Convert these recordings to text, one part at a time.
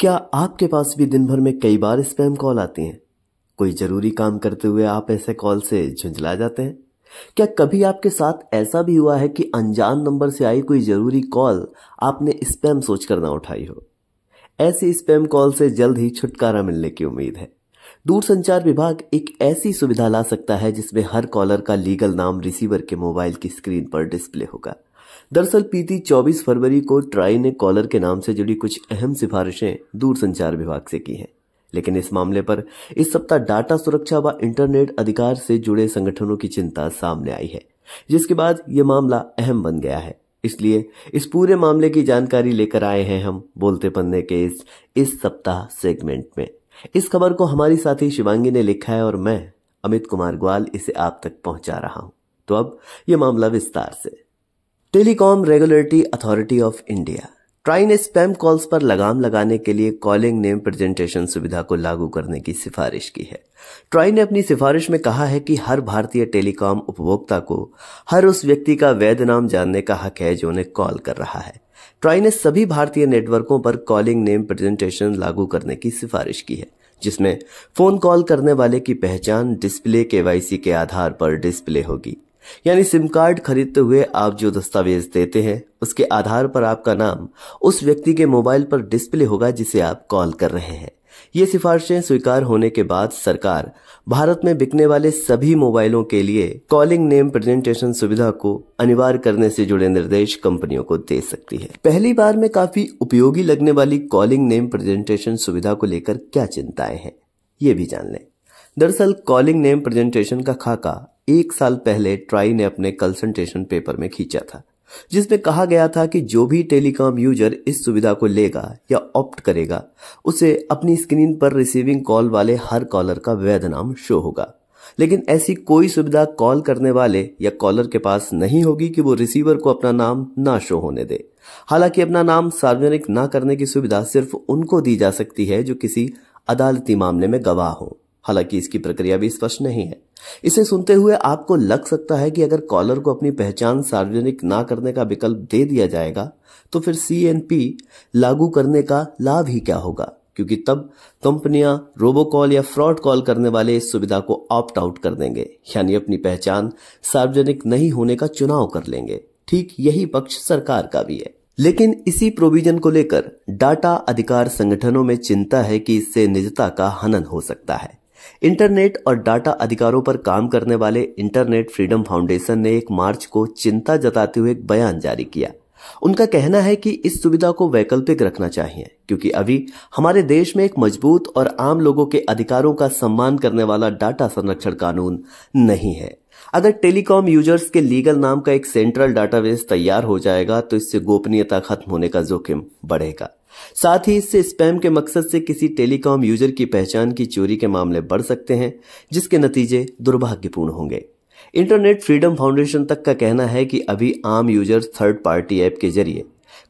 क्या आपके पास भी दिन भर में कई बार स्पैम कॉल आती हैं कोई जरूरी काम करते हुए आप ऐसे कॉल से झुंझला जाते हैं क्या कभी आपके साथ ऐसा भी हुआ है कि अनजान नंबर से आई कोई जरूरी कॉल आपने स्पैम सोचकर ना उठाई हो ऐसी स्पैम कॉल से जल्द ही छुटकारा मिलने की उम्मीद है दूरसंचार विभाग एक ऐसी सुविधा ला सकता है जिसमें हर कॉलर का लीगल नाम रिसीवर के मोबाइल की स्क्रीन पर डिस्प्ले होगा दरअसल पीती 24 फरवरी को ट्राई ने कॉलर के नाम से जुड़ी कुछ अहम सिफारिशें दूरसंचार विभाग से की हैं लेकिन इस मामले पर इस सप्ताह डाटा सुरक्षा व इंटरनेट अधिकार से जुड़े संगठनों की चिंता सामने आई है जिसके बाद ये मामला अहम बन गया है इसलिए इस पूरे मामले की जानकारी लेकर आए हैं हम बोलते पन्ने के इस इस सप्ताह सेगमेंट में इस खबर को हमारी साथी शिवांगी ने लिखा है और मैं अमित कुमार ग्वाल इसे आप तक पहुंचा रहा हूं तो अब ये मामला विस्तार से telecom regulatory authority of India TRAI ने स्पैम कॉल्स पर लगाम लगाने के लिए कॉलिंग नेम प्रेजेंटेशन सुविधा को लागू करने की सिफारिश की है ट्राई ने अपनी सिफारिश में कहा है कि हर भारतीय टेलीकॉम उपभोक्ता को हर उस व्यक्ति का वैध नाम जानने का हक है जो उन्हें कॉल कर रहा है ट्राई ने सभी भारतीय नेटवर्कों पर कॉलिंग नेम प्रेजेंटेशन लागू करने की सिफारिश की है जिसमें फोन कॉल करने वाले की पहचान डिस्प्ले केवाईसी के आधार पर डिस्प्ले होगी यानी सिम कार्ड खरीदते हुए आप जो दस्तावेज देते हैं उसके आधार पर आपका नाम उस व्यक्ति के मोबाइल पर डिस्प्ले होगा जिसे आप कॉल कर रहे हैं ये सिफारिशें स्वीकार होने के बाद सरकार भारत में बिकने वाले सभी मोबाइलों के लिए कॉलिंग नेम प्रेजेंटेशन सुविधा को अनिवार्य करने से जुड़े निर्देश कंपनियों को दे सकती है पहली बार में काफी उपयोगी लगने वाली कॉलिंग नेम प्रेजेंटेशन सुविधा को लेकर क्या चिंताएं हैं ये भी जान लें दरअसल कॉलिंग नेम प्रेजेंटेशन का खाका एक साल पहले ट्राई ने अपने कंसल्टेशन पेपर में खींचा था जिसमें कहा गया था कि जो भी टेलीकॉम यूजर इस सुविधा को लेगा या ऑप्ट करेगा उसे अपनी स्क्रीन पर रिसीविंग कॉल वाले हर कॉलर का वैध नाम शो होगा लेकिन ऐसी कोई सुविधा कॉल करने वाले या कॉलर के पास नहीं होगी कि वो रिसीवर को अपना नाम ना शो होने दे हालांकि अपना नाम सार्वजनिक ना करने की सुविधा सिर्फ उनको दी जा सकती है जो किसी अदालती मामले में गवाह हो हालांकि इसकी प्रक्रिया भी स्पष्ट नहीं है इसे सुनते हुए आपको लग सकता है कि अगर कॉलर को अपनी पहचान सार्वजनिक ना करने का विकल्प दे दिया जाएगा तो फिर सी लागू करने का लाभ ही क्या होगा क्योंकि तब कंपनियां रोबोकॉल या फ्रॉड कॉल करने वाले इस सुविधा को ऑप्ट आउट कर देंगे यानी अपनी पहचान सार्वजनिक नहीं होने का चुनाव कर लेंगे ठीक यही पक्ष सरकार का भी है लेकिन इसी प्रोविजन को लेकर डाटा अधिकार संगठनों में चिंता है कि इससे निजता का हनन हो सकता है इंटरनेट और डाटा अधिकारों पर काम करने वाले इंटरनेट फ्रीडम फाउंडेशन ने एक मार्च को चिंता जताते हुए एक बयान जारी किया उनका कहना है कि इस सुविधा को वैकल्पिक रखना चाहिए क्योंकि अभी हमारे देश में एक मजबूत और आम लोगों के अधिकारों का सम्मान करने वाला डाटा संरक्षण कानून नहीं है अगर टेलीकॉम यूजर्स के लीगल नाम का एक सेंट्रल डाटाबेस तैयार हो जाएगा तो इससे गोपनीयता खत्म होने का जोखिम बढ़ेगा साथ ही इससे स्पैम के मकसद से किसी टेलीकॉम यूजर की पहचान की चोरी के मामले बढ़ सकते हैं जिसके नतीजे दुर्भाग्यपूर्ण होंगे इंटरनेट फ्रीडम फाउंडेशन तक का कहना है कि अभी आम यूजर थर्ड पार्टी ऐप के जरिए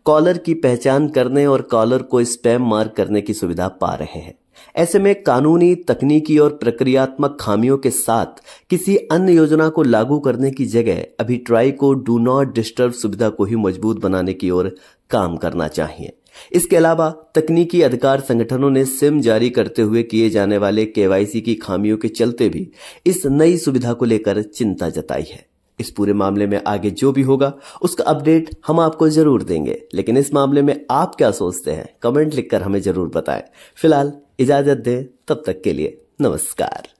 कॉलर की पहचान करने और कॉलर को स्पैम मार्क करने की सुविधा पा रहे हैं ऐसे में कानूनी तकनीकी और प्रक्रियात्मक खामियों के साथ किसी अन्य योजना को लागू करने की जगह अभी ट्राई को डू नॉट डिस्टर्ब सुविधा को ही मजबूत बनाने की ओर काम करना चाहिए इसके अलावा तकनीकी अधिकार संगठनों ने सिम जारी करते हुए किए जाने वाले केवाईसी की खामियों के चलते भी इस नई सुविधा को लेकर चिंता जताई है इस पूरे मामले में आगे जो भी होगा उसका अपडेट हम आपको जरूर देंगे लेकिन इस मामले में आप क्या सोचते हैं कमेंट लिखकर हमें जरूर बताएं फिलहाल इजाजत दें तब तक के लिए नमस्कार